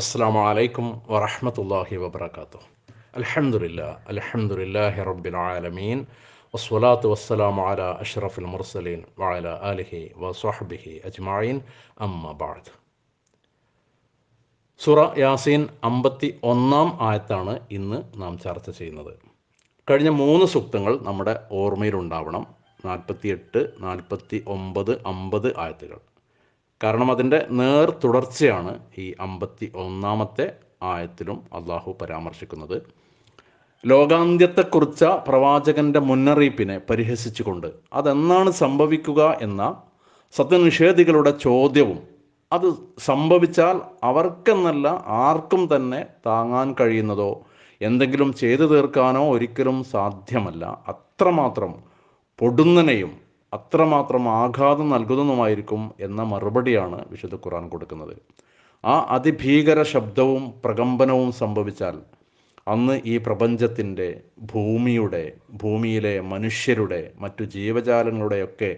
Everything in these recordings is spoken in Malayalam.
അസ്സാം വലൈക്കും വറഹമത്തല്ലാഹി വാത്തു അലഹമില്ല അലഹമുല്ലാഹി ആലമീൻ വസ്വലാത്തു വസ്സലാം അല അഷ്റഫുൽ മുർസലീൻ വാല അലിഹി വസ്വാഹബിഹി അജ്മായിൻ അമ്മ ബാദ് സുറ യാസീൻ അമ്പത്തി ഒന്നാം ആയത്താണ് ഇന്ന് നാം ചർച്ച ചെയ്യുന്നത് കഴിഞ്ഞ മൂന്ന് സൂക്തങ്ങൾ നമ്മുടെ ഓർമ്മയിലുണ്ടാവണം എട്ട് നാൽപ്പത്തി ഒമ്പത് അമ്പത് ആയത്തുകൾ കാരണം അതിൻ്റെ നേർ തുടർച്ചയാണ് ഈ അമ്പത്തി ഒന്നാമത്തെ ആയത്തിലും അള്ളാഹു പരാമർശിക്കുന്നത് ലോകാന്ത്യത്തെക്കുറിച്ച പ്രവാചകന്റെ മുന്നറിയിപ്പിനെ പരിഹസിച്ചുകൊണ്ട് അതെന്നാണ് സംഭവിക്കുക എന്ന സത്യനിഷേധികളുടെ ചോദ്യവും അത് സംഭവിച്ചാൽ അവർക്കെന്നല്ല ആർക്കും തന്നെ താങ്ങാൻ കഴിയുന്നതോ എന്തെങ്കിലും ചെയ്തു തീർക്കാനോ ഒരിക്കലും സാധ്യമല്ല അത്രമാത്രം പൊടുന്നനെയും അത്രമാത്രം ആഘാതം നൽകുന്നതുമായിരിക്കും എന്ന മറുപടിയാണ് വിശുദ്ധ ഖുർആൻ കൊടുക്കുന്നത് ആ അതിഭീകര ശബ്ദവും പ്രകമ്പനവും സംഭവിച്ചാൽ അന്ന് ഈ പ്രപഞ്ചത്തിൻ്റെ ഭൂമിയുടെ ഭൂമിയിലെ മനുഷ്യരുടെ മറ്റു ജീവജാലങ്ങളുടെയൊക്കെ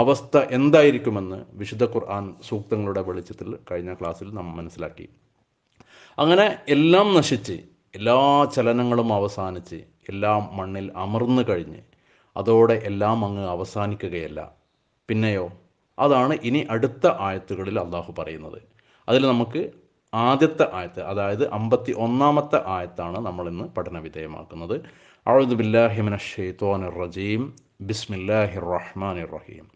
അവസ്ഥ എന്തായിരിക്കുമെന്ന് വിശുദ്ധ ഖുർആൻ സൂക്തങ്ങളുടെ വെളിച്ചത്തിൽ കഴിഞ്ഞ ക്ലാസ്സിൽ നാം മനസ്സിലാക്കി അങ്ങനെ എല്ലാം നശിച്ച് എല്ലാ ചലനങ്ങളും അവസാനിച്ച് എല്ലാം മണ്ണിൽ അമർന്നു കഴിഞ്ഞ് അതോടെ എല്ലാം അങ്ങ് അവസാനിക്കുകയല്ല പിന്നെയോ അതാണ് ഇനി അടുത്ത ആയത്തുകളിൽ അള്ളാഹു പറയുന്നത് അതിൽ നമുക്ക് ആദ്യത്തെ ആയത്ത് അതായത് അമ്പത്തി ഒന്നാമത്തെ ആയത്താണ് നമ്മൾ ഇന്ന് പഠന റജീം റഹീം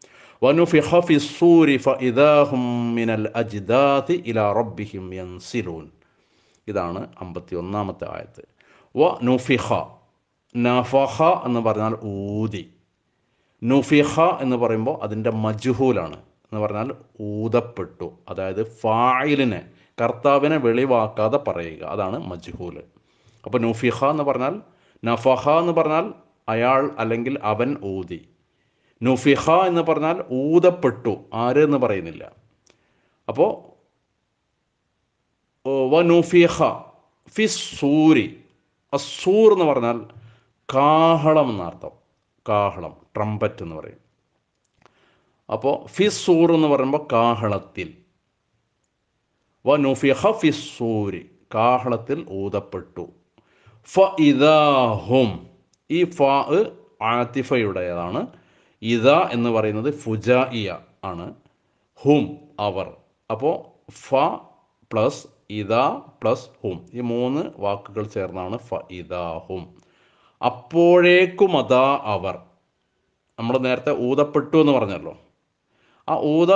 ഇതാണ് അമ്പത്തി ഒന്നാമത്തെ ആയത്ത് നഫഹ എന്ന് പറഞ്ഞാൽ ഊതി നുഫിഹ എന്ന് പറയുമ്പോൾ അതിൻ്റെ മജുഹൂലാണ് എന്ന് പറഞ്ഞാൽ ഊതപ്പെട്ടു അതായത് ഫായിലിനെ കർത്താവിനെ വെളിവാക്കാതെ പറയുക അതാണ് മജ്ഹൂൽ അപ്പോൾ നുഫിഹ എന്ന് പറഞ്ഞാൽ നഫഹ എന്ന് പറഞ്ഞാൽ അയാൾ അല്ലെങ്കിൽ അവൻ ഊതി നുഫിഹ എന്ന് പറഞ്ഞാൽ ഊതപ്പെട്ടു ആര് എന്ന് പറയുന്നില്ല അപ്പോൾ വ നുഫിഹ ഫി സൂരി അസൂർ എന്ന് പറഞ്ഞാൽ കാഹളം എന്നർത്ഥം കാഹളം ട്രംപറ്റ് എന്ന് പറയും അപ്പോൾ ഫിസൂർ എന്ന് പറയുമ്പോൾ കാഹളത്തിൽ വ നുഫിഹ ഫിസൂരി കാഹളത്തിൽ ഊതപ്പെട്ടു ഫ ഇതാഹും ഈ ഫ ആതിഫയുടേതാണ് ഇത എന്ന് പറയുന്നത് ഫുജാഇയ ആണ് ഹും അവർ അപ്പോൾ ഫ പ്ലസ് ഇത പ്ലസ് ഹും ഈ മൂന്ന് വാക്കുകൾ ചേർന്നാണ് ഫ ഇതാഹും അപ്പോഴേക്കുമതാ അവർ നമ്മൾ നേരത്തെ ഊതപ്പെട്ടു എന്ന് പറഞ്ഞല്ലോ ആ ഊത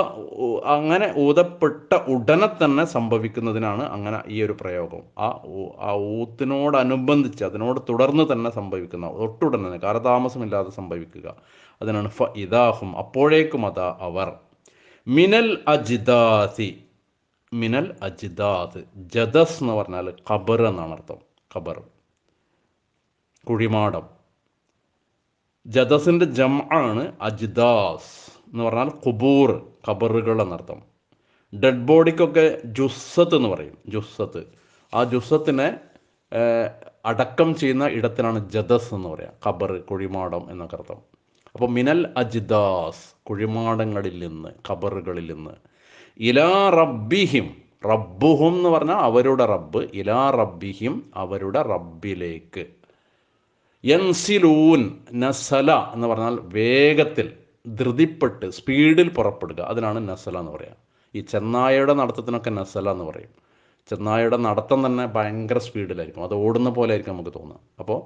അങ്ങനെ ഊതപ്പെട്ട ഉടനെ തന്നെ സംഭവിക്കുന്നതിനാണ് അങ്ങനെ ഈ ഒരു പ്രയോഗം ആ ആ ഊത്തിനോടനുബന്ധിച്ച് അതിനോട് തുടർന്ന് തന്നെ സംഭവിക്കുന്ന ഒട്ടുടനെ കാലതാമസമില്ലാതെ സംഭവിക്കുക അതിനാണ് ഫ ഇതാഹും അപ്പോഴേക്കും അതാ അവർ മിനൽ അജിദാസി മിനൽ അജിദാസ് ജദസ് എന്ന് പറഞ്ഞാൽ ഖബർ എന്നാണ് അർത്ഥം ഖബർ കുഴിമാടം ജദസിൻ്റെ ജം ആണ് അജിദാസ് എന്ന് പറഞ്ഞാൽ കുബൂർ ഖബറുകൾ എന്നർത്ഥം ഡെഡ് ബോഡിക്കൊക്കെ ജുസ്സത്ത് എന്ന് പറയും ജുസ്സത്ത് ആ ജുസ്സത്തിനെ അടക്കം ചെയ്യുന്ന ഇടത്തിനാണ് ജദസ് എന്ന് പറയുക ഖബർ കുഴിമാടം എന്നൊക്കെ അർത്ഥം അപ്പോൾ മിനൽ അജിദാസ് കുഴിമാടങ്ങളിൽ നിന്ന് ഖബറുകളിൽ നിന്ന് ഇലാ റബ്ബിഹിം റബ്ബുഹും എന്ന് പറഞ്ഞാൽ അവരുടെ റബ്ബ് ഇലാ റബ്ബിഹിം അവരുടെ റബ്ബിലേക്ക് യൻസിലൂൻ നസല എന്ന് പറഞ്ഞാൽ വേഗത്തിൽ ധൃതിപ്പെട്ട് സ്പീഡിൽ പുറപ്പെടുക അതിനാണ് നസല എന്ന് പറയുക ഈ ചെന്നായയുടെ നടത്തത്തിനൊക്കെ നസല എന്ന് പറയും ചെന്നായയുടെ നടത്തം തന്നെ ഭയങ്കര സ്പീഡിലായിരിക്കും അത് ഓടുന്ന പോലെ ആയിരിക്കും നമുക്ക് തോന്നുക അപ്പോൾ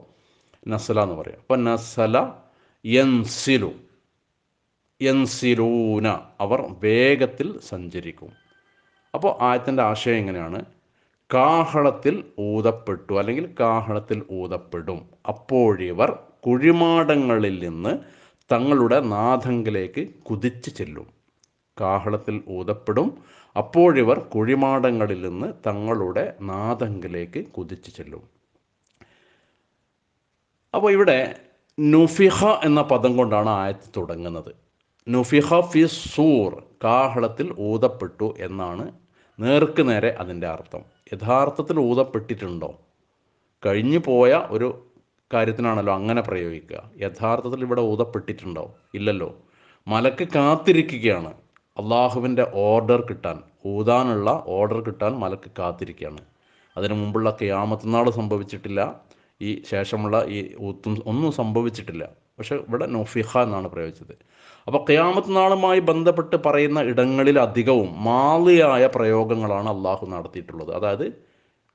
നസല എന്ന് പറയും അപ്പോൾ നസല എൻസിലു എൻസിലൂന അവർ വേഗത്തിൽ സഞ്ചരിക്കും അപ്പോൾ ആയത്തിൻ്റെ ആശയം എങ്ങനെയാണ് കാഹളത്തിൽ ഊതപ്പെട്ടു അല്ലെങ്കിൽ കാഹളത്തിൽ ഊതപ്പെടും അപ്പോഴിവർ കുഴിമാടങ്ങളിൽ നിന്ന് തങ്ങളുടെ നാഥങ്കിലേക്ക് കുതിച്ചു ചെല്ലും കാഹളത്തിൽ ഊതപ്പെടും അപ്പോഴിവർ കുഴിമാടങ്ങളിൽ നിന്ന് തങ്ങളുടെ നാഥങ്കിലേക്ക് കുതിച്ചു ചെല്ലും അപ്പോൾ ഇവിടെ നുഫിഹ എന്ന പദം കൊണ്ടാണ് ആയത്ത് തുടങ്ങുന്നത് നുഫിഹ ഫി സൂർ കാഹളത്തിൽ ഊതപ്പെട്ടു എന്നാണ് നേർക്ക് നേരെ അതിൻ്റെ അർത്ഥം യഥാർത്ഥത്തിൽ ഊതപ്പെട്ടിട്ടുണ്ടോ കഴിഞ്ഞു പോയ ഒരു കാര്യത്തിനാണല്ലോ അങ്ങനെ പ്രയോഗിക്കുക യഥാർത്ഥത്തിൽ ഇവിടെ ഊതപ്പെട്ടിട്ടുണ്ടോ ഇല്ലല്ലോ മലക്ക് കാത്തിരിക്കുകയാണ് അള്ളാഹുവിൻ്റെ ഓർഡർ കിട്ടാൻ ഊതാനുള്ള ഓർഡർ കിട്ടാൻ മലക്ക് കാത്തിരിക്കുകയാണ് അതിനു മുമ്പുള്ള ക്യാമത്തനാൾ സംഭവിച്ചിട്ടില്ല ഈ ശേഷമുള്ള ഈ ഊത്തും ഒന്നും സംഭവിച്ചിട്ടില്ല പക്ഷെ ഇവിടെ നൊഫിഹ എന്നാണ് പ്രയോഗിച്ചത് അപ്പോൾ ക്യാമത്ത് നാളുമായി ബന്ധപ്പെട്ട് പറയുന്ന ഇടങ്ങളിൽ അധികവും മാലിയായ പ്രയോഗങ്ങളാണ് അള്ളാഹു നടത്തിയിട്ടുള്ളത് അതായത്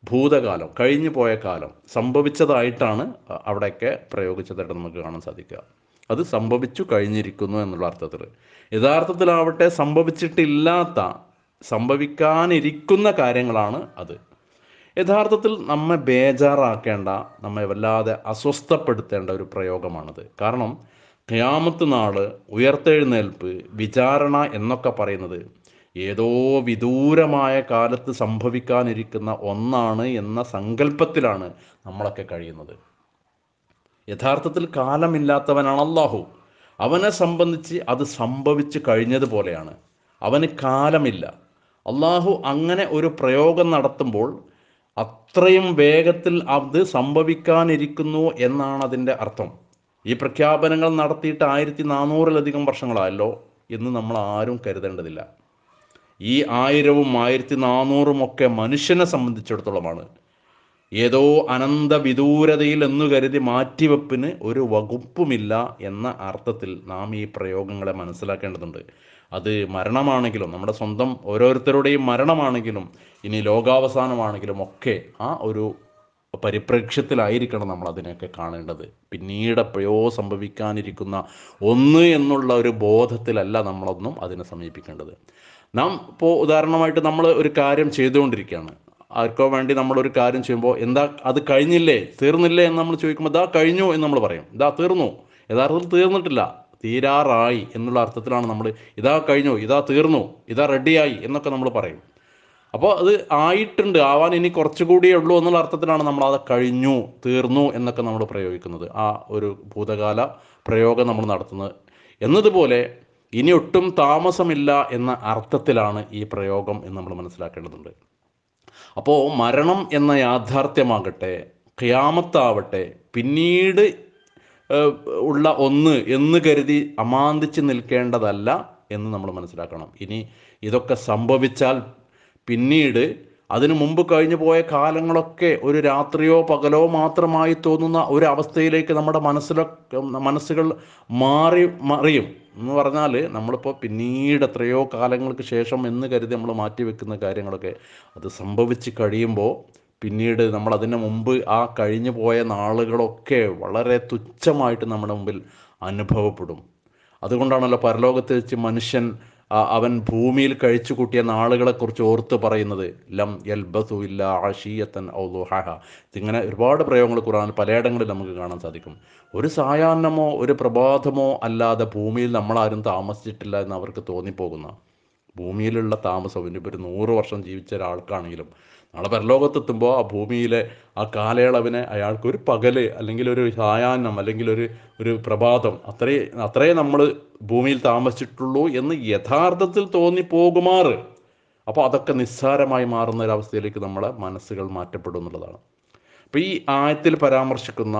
ഭൂതകാലം കഴിഞ്ഞു പോയ കാലം സംഭവിച്ചതായിട്ടാണ് അവിടെയൊക്കെ പ്രയോഗിച്ചതായിട്ട് നമുക്ക് കാണാൻ സാധിക്കുക അത് സംഭവിച്ചു കഴിഞ്ഞിരിക്കുന്നു എന്നുള്ള അർത്ഥത്തിൽ യഥാർത്ഥത്തിലാവട്ടെ സംഭവിച്ചിട്ടില്ലാത്ത സംഭവിക്കാനിരിക്കുന്ന കാര്യങ്ങളാണ് അത് യഥാർത്ഥത്തിൽ നമ്മെ ബേജാറാക്കേണ്ട നമ്മെ വല്ലാതെ അസ്വസ്ഥപ്പെടുത്തേണ്ട ഒരു പ്രയോഗമാണത് കാരണം ഖിയാമത്ത് നാൾ ഉയർത്തെഴുന്നേൽപ്പ് വിചാരണ എന്നൊക്കെ പറയുന്നത് ഏതോ വിദൂരമായ കാലത്ത് സംഭവിക്കാനിരിക്കുന്ന ഒന്നാണ് എന്ന സങ്കല്പത്തിലാണ് നമ്മളൊക്കെ കഴിയുന്നത് യഥാർത്ഥത്തിൽ കാലമില്ലാത്തവനാണ് അള്ളാഹു അവനെ സംബന്ധിച്ച് അത് സംഭവിച്ചു കഴിഞ്ഞതുപോലെയാണ് അവന് കാലമില്ല അള്ളാഹു അങ്ങനെ ഒരു പ്രയോഗം നടത്തുമ്പോൾ അത്രയും വേഗത്തിൽ അത് സംഭവിക്കാനിരിക്കുന്നു എന്നാണ് അതിൻ്റെ അർത്ഥം ഈ പ്രഖ്യാപനങ്ങൾ നടത്തിയിട്ട് ആയിരത്തി നാനൂറിലധികം വർഷങ്ങളായല്ലോ എന്ന് നമ്മൾ ആരും കരുതേണ്ടതില്ല ഈ ആയിരവും ആയിരത്തി നാനൂറും ഒക്കെ മനുഷ്യനെ സംബന്ധിച്ചിടത്തോളമാണ് ഏതോ അനന്ത വിദൂരതയിൽ എന്നു കരുതി മാറ്റിവെപ്പിന് ഒരു വകുപ്പുമില്ല എന്ന അർത്ഥത്തിൽ നാം ഈ പ്രയോഗങ്ങളെ മനസ്സിലാക്കേണ്ടതുണ്ട് അത് മരണമാണെങ്കിലും നമ്മുടെ സ്വന്തം ഓരോരുത്തരുടെയും മരണമാണെങ്കിലും ഇനി ലോകാവസാനമാണെങ്കിലും ഒക്കെ ആ ഒരു പരിപ്രേക്ഷ്യത്തിലായിരിക്കണം നമ്മൾ അതിനെയൊക്കെ കാണേണ്ടത് പിന്നീട് എപ്പോഴോ സംഭവിക്കാനിരിക്കുന്ന ഒന്ന് എന്നുള്ള ഒരു ബോധത്തിലല്ല നമ്മളൊന്നും അതിനെ സമീപിക്കേണ്ടത് നാം ഇപ്പോൾ ഉദാഹരണമായിട്ട് നമ്മൾ ഒരു കാര്യം ചെയ്തുകൊണ്ടിരിക്കുകയാണ് ആർക്കോ വേണ്ടി നമ്മളൊരു കാര്യം ചെയ്യുമ്പോൾ എന്താ അത് കഴിഞ്ഞില്ലേ തീർന്നില്ലേ എന്ന് നമ്മൾ ചോദിക്കുമ്പോൾ ഇതാ കഴിഞ്ഞു എന്ന് നമ്മൾ പറയും ഇതാ തീർന്നു യഥാർത്ഥത്തിൽ തീർന്നിട്ടില്ല തീരാറായി എന്നുള്ള അർത്ഥത്തിലാണ് നമ്മൾ ഇതാ കഴിഞ്ഞു ഇതാ തീർന്നു ഇതാ റെഡിയായി എന്നൊക്കെ നമ്മൾ പറയും അപ്പോൾ അത് ആയിട്ടുണ്ട് ആവാൻ ഇനി കുറച്ചുകൂടിയേ ഉള്ളൂ എന്നുള്ള അർത്ഥത്തിലാണ് നമ്മൾ അത് കഴിഞ്ഞു തീർന്നു എന്നൊക്കെ നമ്മൾ പ്രയോഗിക്കുന്നത് ആ ഒരു ഭൂതകാല പ്രയോഗം നമ്മൾ നടത്തുന്നത് എന്നതുപോലെ ഇനി ഒട്ടും താമസമില്ല എന്ന അർത്ഥത്തിലാണ് ഈ പ്രയോഗം എന്ന് നമ്മൾ മനസ്സിലാക്കേണ്ടതുണ്ട് അപ്പോൾ മരണം എന്ന യാഥാർത്ഥ്യമാകട്ടെ ക്യാമത്താവട്ടെ പിന്നീട് ഉള്ള ഒന്ന് എന്ന് കരുതി അമാന്തിച്ച് നിൽക്കേണ്ടതല്ല എന്ന് നമ്മൾ മനസ്സിലാക്കണം ഇനി ഇതൊക്കെ സംഭവിച്ചാൽ പിന്നീട് അതിനു മുമ്പ് കഴിഞ്ഞു പോയ കാലങ്ങളൊക്കെ ഒരു രാത്രിയോ പകലോ മാത്രമായി തോന്നുന്ന ഒരു അവസ്ഥയിലേക്ക് നമ്മുടെ മനസ്സിലൊക്കെ മനസ്സുകൾ മാറി മറിയും എന്ന് പറഞ്ഞാൽ നമ്മളിപ്പോൾ പിന്നീട് എത്രയോ കാലങ്ങൾക്ക് ശേഷം എന്ന് കരുതി നമ്മൾ മാറ്റിവെക്കുന്ന കാര്യങ്ങളൊക്കെ അത് സംഭവിച്ച് കഴിയുമ്പോൾ പിന്നീട് നമ്മൾ അതിന് മുമ്പ് ആ കഴിഞ്ഞു പോയ നാളുകളൊക്കെ വളരെ തുച്ഛമായിട്ട് നമ്മുടെ മുമ്പിൽ അനുഭവപ്പെടും അതുകൊണ്ടാണല്ലോ പരലോകത്ത് വെച്ച് മനുഷ്യൻ അവൻ ഭൂമിയിൽ കഴിച്ചു കൂട്ടിയ നാളുകളെക്കുറിച്ച് ഓർത്ത് പറയുന്നത് ലം എൽ ബസു ഇല്ല ആഷീയത്തൻ ഔദുഹാഹ ഇങ്ങനെ ഒരുപാട് പ്രയോഗങ്ങൾ ഖുറാൻ പലയിടങ്ങളിൽ നമുക്ക് കാണാൻ സാധിക്കും ഒരു സായാഹ്നമോ ഒരു പ്രഭാതമോ അല്ലാതെ ഭൂമിയിൽ നമ്മളാരും താമസിച്ചിട്ടില്ല എന്ന് അവർക്ക് തോന്നിപ്പോകുന്ന ഭൂമിയിലുള്ള താമസം ഇനിയിപ്പോൾ ഒരു നൂറ് വർഷം ജീവിച്ച ഒരാൾക്കാണെങ്കിലും നാളെ പരലോകത്തെത്തുമ്പോൾ ആ ഭൂമിയിലെ ആ കാലയളവിനെ അയാൾക്ക് ഒരു പകല് അല്ലെങ്കിൽ ഒരു സായാഹ്നം അല്ലെങ്കിൽ ഒരു ഒരു പ്രഭാതം അത്രേ അത്രേ നമ്മൾ ഭൂമിയിൽ താമസിച്ചിട്ടുള്ളൂ എന്ന് യഥാർത്ഥത്തിൽ പോകുമാറ് അപ്പോൾ അതൊക്കെ നിസ്സാരമായി മാറുന്ന ഒരവസ്ഥയിലേക്ക് നമ്മളെ മനസ്സുകൾ മാറ്റപ്പെടും എന്നുള്ളതാണ് അപ്പോൾ ഈ ആയത്തിൽ പരാമർശിക്കുന്ന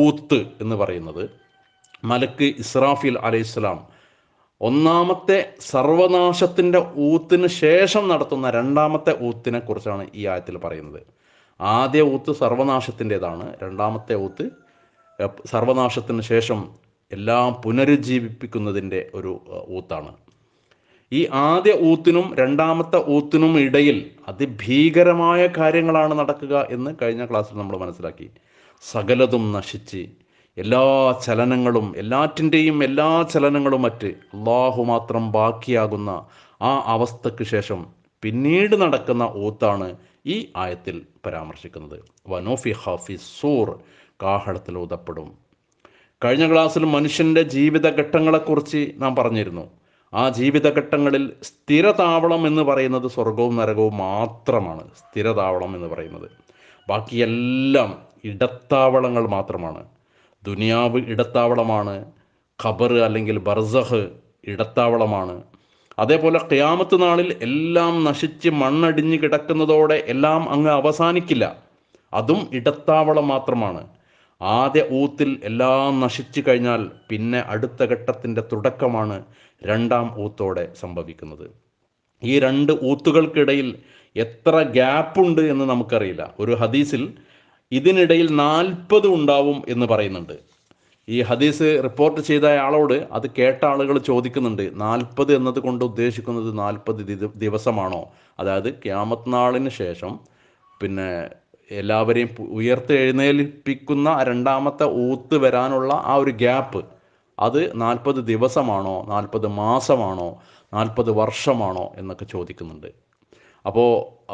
ഊത്ത് എന്ന് പറയുന്നത് മലക്ക് ഇസ്രാഫിൽ അലൈഹിസ്ലാം ഒന്നാമത്തെ സർവനാശത്തിൻ്റെ ഊത്തിന് ശേഷം നടത്തുന്ന രണ്ടാമത്തെ ഊത്തിനെ കുറിച്ചാണ് ഈ ആയത്തിൽ പറയുന്നത് ആദ്യ ഊത്ത് സർവനാശത്തിൻ്റെതാണ് രണ്ടാമത്തെ ഊത്ത് സർവനാശത്തിന് ശേഷം എല്ലാം പുനരുജ്ജീവിപ്പിക്കുന്നതിൻ്റെ ഒരു ഊത്താണ് ഈ ആദ്യ ഊത്തിനും രണ്ടാമത്തെ ഊത്തിനും ഇടയിൽ അതിഭീകരമായ കാര്യങ്ങളാണ് നടക്കുക എന്ന് കഴിഞ്ഞ ക്ലാസ്സിൽ നമ്മൾ മനസ്സിലാക്കി സകലതും നശിച്ച് എല്ലാ ചലനങ്ങളും എല്ലാറ്റിൻ്റെയും എല്ലാ ചലനങ്ങളും മറ്റ് അള്ളാഹു മാത്രം ബാക്കിയാകുന്ന ആ അവസ്ഥയ്ക്ക് ശേഷം പിന്നീട് നടക്കുന്ന ഓത്താണ് ഈ ആയത്തിൽ പരാമർശിക്കുന്നത് വനോഫി ഹാഫി സൂർ കാഹളത്തിൽ ഊതപ്പെടും കഴിഞ്ഞ ക്ലാസ്സിൽ മനുഷ്യൻ്റെ ജീവിതഘട്ടങ്ങളെക്കുറിച്ച് നാം പറഞ്ഞിരുന്നു ആ ജീവിതഘട്ടങ്ങളിൽ സ്ഥിരതാവളം എന്ന് പറയുന്നത് സ്വർഗവും നരകവും മാത്രമാണ് സ്ഥിരതാവളം എന്ന് പറയുന്നത് ബാക്കിയെല്ലാം ഇടത്താവളങ്ങൾ മാത്രമാണ് ദുനിയാവ് ഇടത്താവളമാണ് ഖബർ അല്ലെങ്കിൽ ബർസഹ് ഇടത്താവളമാണ് അതേപോലെ ക്യാമത്ത് നാളിൽ എല്ലാം നശിച്ച് മണ്ണടിഞ്ഞ് കിടക്കുന്നതോടെ എല്ലാം അങ്ങ് അവസാനിക്കില്ല അതും ഇടത്താവളം മാത്രമാണ് ആദ്യ ഊത്തിൽ എല്ലാം നശിച്ചു കഴിഞ്ഞാൽ പിന്നെ അടുത്ത ഘട്ടത്തിൻ്റെ തുടക്കമാണ് രണ്ടാം ഊത്തോടെ സംഭവിക്കുന്നത് ഈ രണ്ട് ഊത്തുകൾക്കിടയിൽ എത്ര ഗ്യാപ്പുണ്ട് എന്ന് നമുക്കറിയില്ല ഒരു ഹദീസിൽ ഇതിനിടയിൽ നാൽപ്പത് ഉണ്ടാവും എന്ന് പറയുന്നുണ്ട് ഈ ഹദീസ് റിപ്പോർട്ട് ചെയ്ത ആളോട് അത് കേട്ട ആളുകൾ ചോദിക്കുന്നുണ്ട് നാൽപ്പത് എന്നത് കൊണ്ട് ഉദ്ദേശിക്കുന്നത് നാൽപ്പത് ദിവസമാണോ അതായത് ക്യാമത്ത് നാളിന് ശേഷം പിന്നെ എല്ലാവരെയും ഉയർത്തെഴുന്നേൽപ്പിക്കുന്ന രണ്ടാമത്തെ ഊത്ത് വരാനുള്ള ആ ഒരു ഗ്യാപ്പ് അത് നാൽപ്പത് ദിവസമാണോ നാൽപ്പത് മാസമാണോ നാൽപ്പത് വർഷമാണോ എന്നൊക്കെ ചോദിക്കുന്നുണ്ട് അപ്പോൾ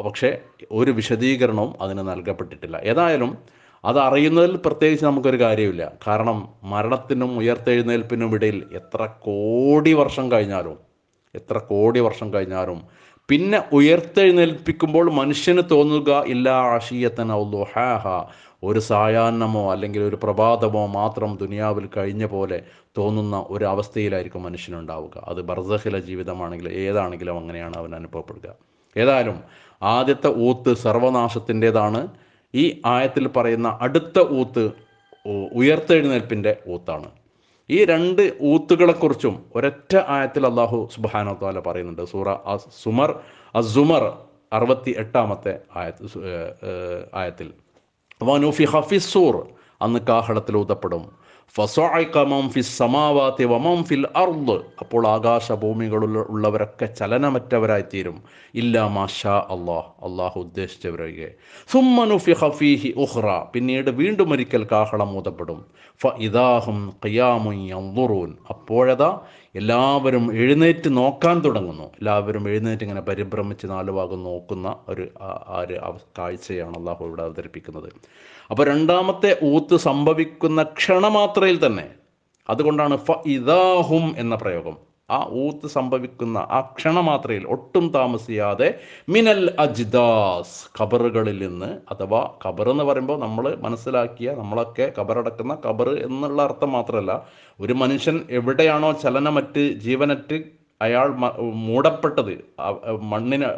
പക്ഷേ ഒരു വിശദീകരണവും അതിന് നൽകപ്പെട്ടിട്ടില്ല ഏതായാലും അത് അറിയുന്നതിൽ പ്രത്യേകിച്ച് നമുക്കൊരു കാര്യമില്ല കാരണം മരണത്തിനും ഉയർത്തെഴുന്നേൽപ്പിനും ഇടയിൽ എത്ര കോടി വർഷം കഴിഞ്ഞാലും എത്ര കോടി വർഷം കഴിഞ്ഞാലും പിന്നെ ഉയർത്തെഴുന്നേൽപ്പിക്കുമ്പോൾ മനുഷ്യന് തോന്നുക ഇല്ല ആശീയത്തനൗഹാഹ ഒരു സായാഹ്നമോ അല്ലെങ്കിൽ ഒരു പ്രഭാതമോ മാത്രം ദുനിയാവിൽ കഴിഞ്ഞ പോലെ തോന്നുന്ന ഒരു അവസ്ഥയിലായിരിക്കും മനുഷ്യനുണ്ടാവുക അത് ബർസഹില ജീവിതമാണെങ്കിലും ഏതാണെങ്കിലും അങ്ങനെയാണ് അവൻ അനുഭവപ്പെടുക ഏതായാലും ആദ്യത്തെ ഊത്ത് സർവനാശത്തിൻ്റെതാണ് ഈ ആയത്തിൽ പറയുന്ന അടുത്ത ഊത്ത് ഉയർത്തെഴുന്നേൽപ്പിൻ്റെ ഊത്താണ് ഈ രണ്ട് ഊത്തുകളെക്കുറിച്ചും ഒരൊറ്റ ആയത്തിൽ അള്ളാഹു സുബാനോത്താല പറയുന്നുണ്ട് സൂറ സുമർ അസുമർ അറുപത്തി എട്ടാമത്തെ ആയത്ത് ആയത്തിൽ വനുഫി ഹഫിസൂർ അന്ന് കാഹളത്തിൽ ഊതപ്പെടും അപ്പോൾ ആകാശ ഫിൽ ഉള്ളവരൊക്കെ അപ്പോൾ തീരും ഇല്ല മാഷാ അള്ളാഹ് അള്ളാഹു ഉദ്ദേശിച്ചവരൊക്കെ പിന്നീട് വീണ്ടും ഒരിക്കൽ കാഹളം ഊതപ്പെടും അപ്പോഴതാ എല്ലാവരും എഴുന്നേറ്റ് നോക്കാൻ തുടങ്ങുന്നു എല്ലാവരും എഴുന്നേറ്റ് ഇങ്ങനെ പരിഭ്രമിച്ച് നാല് ഭാഗം നോക്കുന്ന ഒരു ആ ഒരു കാഴ്ചയാണ് അള്ളാഹു ഇവിടെ അവതരിപ്പിക്കുന്നത് അപ്പോൾ രണ്ടാമത്തെ ഊത്ത് സംഭവിക്കുന്ന ക്ഷണമാത്രയിൽ തന്നെ അതുകൊണ്ടാണ് ഫ ഇദാഹും എന്ന പ്രയോഗം ആ ഊത്ത് സംഭവിക്കുന്ന ആ ക്ഷണമാത്രയിൽ ഒട്ടും താമസിയാതെ മിനൽ അജ്ദാസ് ഖബറുകളിൽ നിന്ന് അഥവാ ഖബർ എന്ന് പറയുമ്പോൾ നമ്മൾ മനസ്സിലാക്കിയ നമ്മളൊക്കെ ഖബറടക്കുന്ന ഖബർ എന്നുള്ള അർത്ഥം മാത്രമല്ല ഒരു മനുഷ്യൻ എവിടെയാണോ ചലനമറ്റ് ജീവനറ്റ് അയാൾ മൂടപ്പെട്ടത് മണ്ണിന്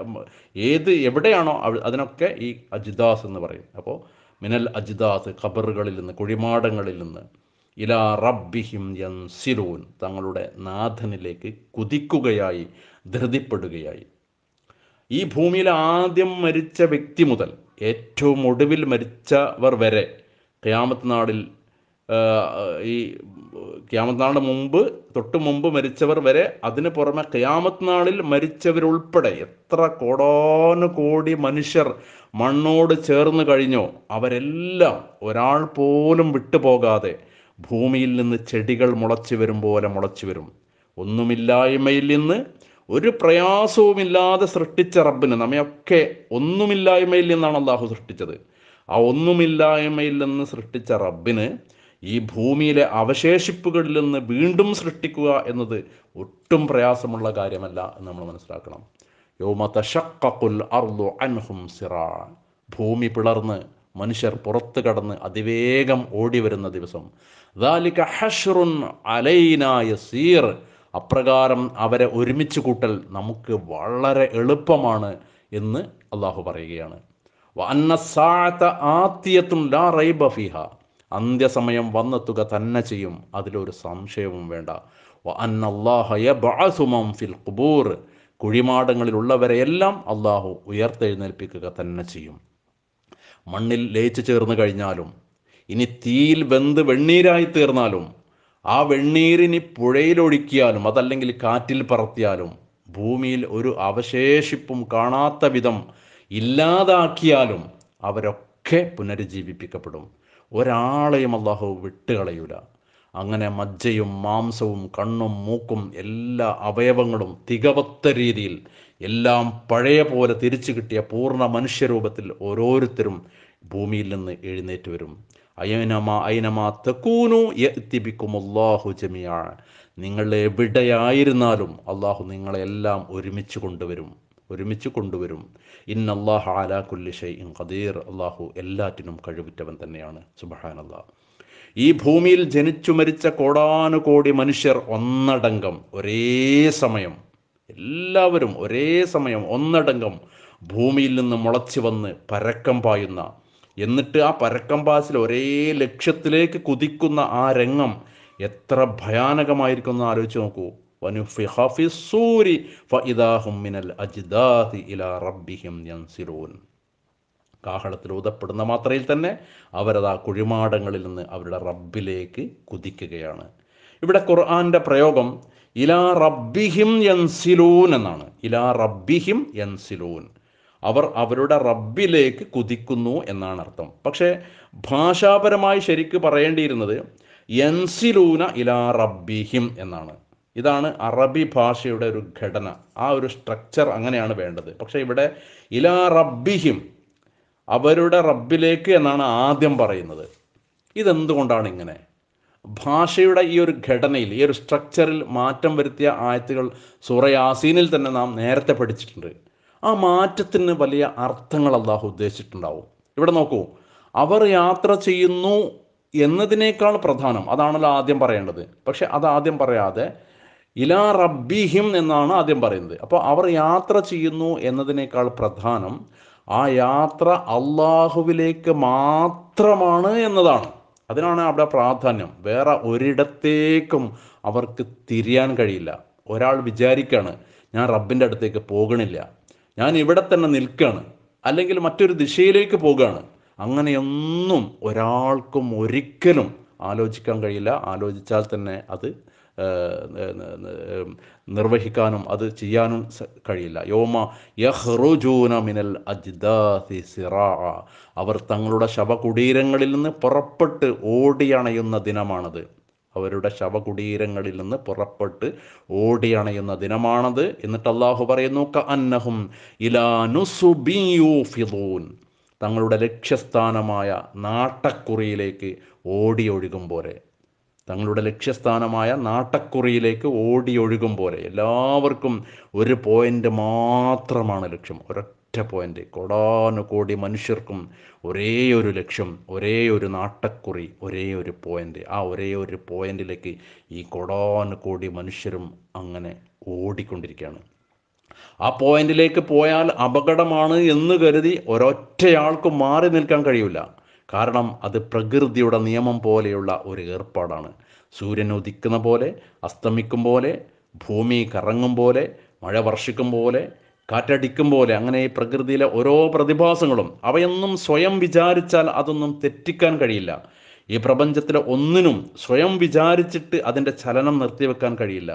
ഏത് എവിടെയാണോ അതിനൊക്കെ ഈ അജിദാസ് എന്ന് പറയും അപ്പോൾ മിനൽ അജിദാസ് ഖബറുകളിൽ നിന്ന് കുഴിമാടങ്ങളിൽ നിന്ന് ഇലാ റബ്ബിഹിം സിലൂൻ തങ്ങളുടെ നാഥനിലേക്ക് കുതിക്കുകയായി ധൃതിപ്പെടുകയായി ഈ ഭൂമിയിൽ ആദ്യം മരിച്ച വ്യക്തി മുതൽ ഏറ്റവും ഒടുവിൽ മരിച്ചവർ വരെ ക്യാമത്ത് നാടിൽ ഈ ക്യാമത്ത് നാളിന് മുമ്പ് തൊട്ട് മുമ്പ് മരിച്ചവർ വരെ അതിന് പുറമെ ക്യാമത്ത് നാളിൽ മരിച്ചവരുൾപ്പെടെ എത്ര കോടി മനുഷ്യർ മണ്ണോട് ചേർന്ന് കഴിഞ്ഞോ അവരെല്ലാം ഒരാൾ പോലും വിട്ടുപോകാതെ ഭൂമിയിൽ നിന്ന് ചെടികൾ മുളച്ചു വരും പോലെ മുളച്ചു വരും ഒന്നുമില്ലായ്മയിൽ നിന്ന് ഒരു പ്രയാസവുമില്ലാതെ സൃഷ്ടിച്ച റബ്ബിന് നമ്മയൊക്കെ ഒന്നുമില്ലായ്മയിൽ നിന്നാണ് അള്ളാഹു സൃഷ്ടിച്ചത് ആ ഒന്നുമില്ലായ്മയിൽ നിന്ന് സൃഷ്ടിച്ച റബ്ബിന് ഈ ഭൂമിയിലെ അവശേഷിപ്പുകളിൽ നിന്ന് വീണ്ടും സൃഷ്ടിക്കുക എന്നത് ഒട്ടും പ്രയാസമുള്ള കാര്യമല്ല എന്ന് നമ്മൾ മനസ്സിലാക്കണം യോമ ഷക്കുൽ അർദു അൻഹും സിറ ഭൂമി പിളർന്ന് മനുഷ്യർ പുറത്തു കടന്ന് അതിവേഗം ഓടി വരുന്ന ദിവസം ദാലിക ഹഷ്റുൻ അലൈനായ സീർ അപ്രകാരം അവരെ ഒരുമിച്ച് കൂട്ടൽ നമുക്ക് വളരെ എളുപ്പമാണ് എന്ന് അള്ളാഹു പറയുകയാണ് ഫിഹ അന്ത്യസമയം വന്നെത്തുക തന്നെ ചെയ്യും അതിലൊരു സംശയവും വേണ്ട ഫിൽ കുബൂർ കുഴിമാടങ്ങളിലുള്ളവരെയെല്ലാം അള്ളാഹു ഉയർത്തെഴുന്നേൽപ്പിക്കുക തന്നെ ചെയ്യും മണ്ണിൽ ലയിച്ചു ചേർന്ന് കഴിഞ്ഞാലും ഇനി തീയിൽ വെന്ത് വെണ്ണീരായി തീർന്നാലും ആ വെണ്ണീരിനി പുഴയിലൊഴുക്കിയാലും അതല്ലെങ്കിൽ കാറ്റിൽ പറത്തിയാലും ഭൂമിയിൽ ഒരു അവശേഷിപ്പും കാണാത്ത വിധം ഇല്ലാതാക്കിയാലും അവരൊക്കെ പുനരുജ്ജീവിപ്പിക്കപ്പെടും ഒരാളെയും അള്ളാഹു വിട്ടുകളയൂല അങ്ങനെ മജ്ജയും മാംസവും കണ്ണും മൂക്കും എല്ലാ അവയവങ്ങളും തികവത്ത രീതിയിൽ എല്ലാം പഴയ പോലെ തിരിച്ചു കിട്ടിയ പൂർണ്ണ മനുഷ്യരൂപത്തിൽ ഓരോരുത്തരും ഭൂമിയിൽ നിന്ന് എഴുന്നേറ്റ് വരും അയനമ അയനമ തെക്കൂനു അള്ളാഹു ജമിയാ നിങ്ങൾ എവിടെയായിരുന്നാലും അള്ളാഹു നിങ്ങളെല്ലാം ഒരുമിച്ച് കൊണ്ടുവരും ഒരുമിച്ച് കൊണ്ടുവരും ഇന്ന അള്ളാഹു ആലാ കുല്ലി ഷൈഇൻ ഖദീർ അള്ളാഹു എല്ലാറ്റിനും കഴിവുറ്റവൻ തന്നെയാണ് സുബഹാൻ അള്ളാഹ് ഈ ഭൂമിയിൽ ജനിച്ചു മരിച്ച കോടാനുകോടി മനുഷ്യർ ഒന്നടങ്കം ഒരേ സമയം എല്ലാവരും ഒരേ സമയം ഒന്നടങ്കം ഭൂമിയിൽ നിന്ന് മുളച്ചു വന്ന് പരക്കം പായുന്ന എന്നിട്ട് ആ പരക്കം പാസിൽ ഒരേ ലക്ഷ്യത്തിലേക്ക് കുതിക്കുന്ന ആ രംഗം എത്ര ഭയാനകമായിരിക്കും എന്ന് ആലോചിച്ച് നോക്കൂ സൂരി മിനൽ റബ്ബിഹിം യൻസിറൂൻ കാഹളത്തിൽ ഊതപ്പെടുന്ന മാത്രയിൽ തന്നെ അവരത് ആ കുഴിമാടങ്ങളിൽ നിന്ന് അവരുടെ റബ്ബിലേക്ക് കുതിക്കുകയാണ് ഇവിടെ ഖുർആാന്റെ പ്രയോഗം ഇലാ റബ്ബിഹിം യൻസിലൂൻ എന്നാണ് ഇലാ റബ്ബിഹിം യൻസിലൂൻ അവർ അവരുടെ റബ്ബിലേക്ക് കുതിക്കുന്നു എന്നാണ് അർത്ഥം പക്ഷേ ഭാഷാപരമായി ശരിക്ക് പറയേണ്ടിയിരുന്നത് യൻസിലൂന ഇലാ റബ്ബിഹിം എന്നാണ് ഇതാണ് അറബി ഭാഷയുടെ ഒരു ഘടന ആ ഒരു സ്ട്രക്ചർ അങ്ങനെയാണ് വേണ്ടത് പക്ഷേ ഇവിടെ ഇലാ റബ്ബിഹിം അവരുടെ റബ്ബിലേക്ക് എന്നാണ് ആദ്യം പറയുന്നത് ഇതെന്തുകൊണ്ടാണ് ഇങ്ങനെ ഭാഷയുടെ ഈ ഒരു ഘടനയിൽ ഈ ഒരു സ്ട്രക്ചറിൽ മാറ്റം വരുത്തിയ ആയത്തുകൾ സൂറയാസീനിൽ തന്നെ നാം നേരത്തെ പഠിച്ചിട്ടുണ്ട് ആ മാറ്റത്തിന് വലിയ അർത്ഥങ്ങൾ അള്ളാഹു ഉദ്ദേശിച്ചിട്ടുണ്ടാവും ഇവിടെ നോക്കൂ അവർ യാത്ര ചെയ്യുന്നു എന്നതിനേക്കാൾ പ്രധാനം അതാണല്ലോ ആദ്യം പറയേണ്ടത് പക്ഷെ അത് ആദ്യം പറയാതെ ഇലാ റബ്ബിഹിം എന്നാണ് ആദ്യം പറയുന്നത് അപ്പോൾ അവർ യാത്ര ചെയ്യുന്നു എന്നതിനേക്കാൾ പ്രധാനം ആ യാത്ര അള്ളാഹുവിലേക്ക് മാത്രമാണ് എന്നതാണ് അതിനാണ് അവിടെ പ്രാധാന്യം വേറെ ഒരിടത്തേക്കും അവർക്ക് തിരിയാൻ കഴിയില്ല ഒരാൾ വിചാരിക്കുകയാണ് ഞാൻ റബ്ബിൻ്റെ അടുത്തേക്ക് പോകണില്ല ഞാൻ ഇവിടെ തന്നെ നിൽക്കുകയാണ് അല്ലെങ്കിൽ മറ്റൊരു ദിശയിലേക്ക് പോവുകയാണ് അങ്ങനെയൊന്നും ഒരാൾക്കും ഒരിക്കലും ആലോചിക്കാൻ കഴിയില്ല ആലോചിച്ചാൽ തന്നെ അത് നിർവഹിക്കാനും അത് ചെയ്യാനും കഴിയില്ല യോമ യഹ്റുജൂന മിനൽ അജ്ദാതി സിറാ അവർ തങ്ങളുടെ ശവകുടീരങ്ങളിൽ നിന്ന് പുറപ്പെട്ട് ഓടിയണയുന്ന ദിനമാണത് അവരുടെ ശവകുടീരങ്ങളിൽ നിന്ന് പുറപ്പെട്ട് ഓടിയണയുന്ന ദിനമാണത് എന്നിട്ട് അള്ളാഹു പറയുന്നു ക അന്നഹും ഇലാനുസുബിയൂഫിദൂൻ തങ്ങളുടെ ലക്ഷ്യസ്ഥാനമായ നാട്ടക്കുറിയിലേക്ക് ഓടി ഒഴുകും പോലെ തങ്ങളുടെ ലക്ഷ്യസ്ഥാനമായ നാട്ടക്കുറിയിലേക്ക് ഓടി ഒഴുകും പോലെ എല്ലാവർക്കും ഒരു പോയിൻ്റ് മാത്രമാണ് ലക്ഷ്യം ഒരൊറ്റ പോയിൻ്റ് കോടാനുകോടി മനുഷ്യർക്കും ഒരേ ഒരു ലക്ഷ്യം ഒരേ ഒരു നാട്ടക്കുറി ഒരേ ഒരു പോയിൻ്റ് ആ ഒരേ ഒരു പോയിൻ്റിലേക്ക് ഈ കോടാനുകോടി മനുഷ്യരും അങ്ങനെ ഓടിക്കൊണ്ടിരിക്കുകയാണ് ആ പോയിന്റിലേക്ക് പോയാൽ അപകടമാണ് എന്ന് കരുതി ഒരൊറ്റയാൾക്ക് മാറി നിൽക്കാൻ കഴിയില്ല കാരണം അത് പ്രകൃതിയുടെ നിയമം പോലെയുള്ള ഒരു ഏർപ്പാടാണ് സൂര്യൻ ഉദിക്കുന്ന പോലെ അസ്തമിക്കും പോലെ ഭൂമി കറങ്ങും പോലെ മഴ വർഷിക്കും പോലെ കാറ്റടിക്കും പോലെ അങ്ങനെ ഈ പ്രകൃതിയിലെ ഓരോ പ്രതിഭാസങ്ങളും അവയൊന്നും സ്വയം വിചാരിച്ചാൽ അതൊന്നും തെറ്റിക്കാൻ കഴിയില്ല ഈ പ്രപഞ്ചത്തിലെ ഒന്നിനും സ്വയം വിചാരിച്ചിട്ട് അതിൻ്റെ ചലനം നിർത്തിവെക്കാൻ കഴിയില്ല